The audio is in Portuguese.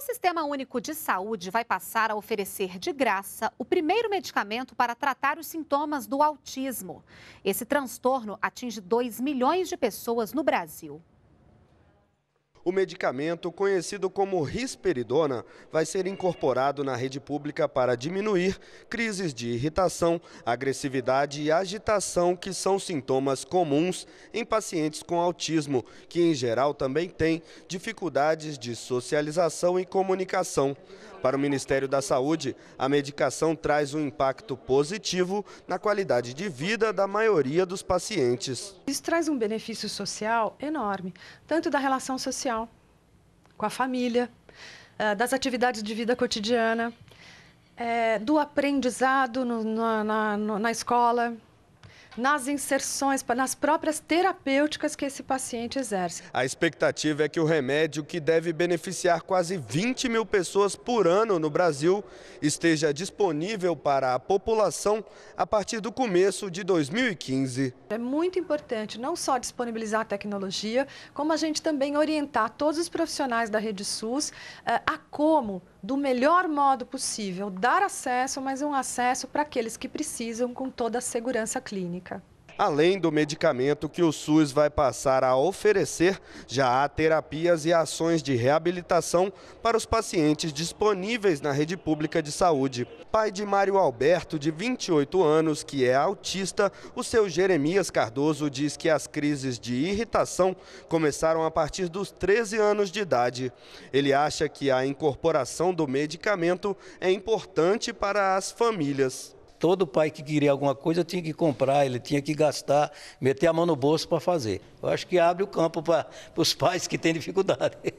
O Sistema Único de Saúde vai passar a oferecer de graça o primeiro medicamento para tratar os sintomas do autismo. Esse transtorno atinge 2 milhões de pessoas no Brasil. O medicamento, conhecido como risperidona, vai ser incorporado na rede pública para diminuir crises de irritação, agressividade e agitação, que são sintomas comuns em pacientes com autismo, que em geral também têm dificuldades de socialização e comunicação. Para o Ministério da Saúde, a medicação traz um impacto positivo na qualidade de vida da maioria dos pacientes. Isso traz um benefício social enorme, tanto da relação social com a família, eh, das atividades de vida cotidiana, eh, do aprendizado na, escola nas inserções, nas próprias terapêuticas que esse paciente exerce. A expectativa é que o remédio, que deve beneficiar quase 20 mil pessoas por ano no Brasil, esteja disponível para a população a partir do começo de 2015. É muito importante não só disponibilizar a tecnologia, como a gente também orientar todos os profissionais da rede SUS eh, a como do melhor modo possível, dar acesso, mas um acesso para aqueles que precisam com toda a segurança clínica além do medicamento que o SUS vai passar a oferecer, já há terapias e ações de reabilitação para os pacientes disponíveis na rede pública de saúde. Pai de Mário Alberto, de 28 anos, que é autista, o seu Jeremias Cardoso diz que as crises de irritação começaram a partir dos 13 anos de idade. Ele acha que a incorporação do medicamento é importante para as famílias. Todo pai que queria alguma coisa tinha que comprar, ele tinha que gastar, meter a mão no bolso para fazer. Eu acho que abre o campo para os pais que têm dificuldade.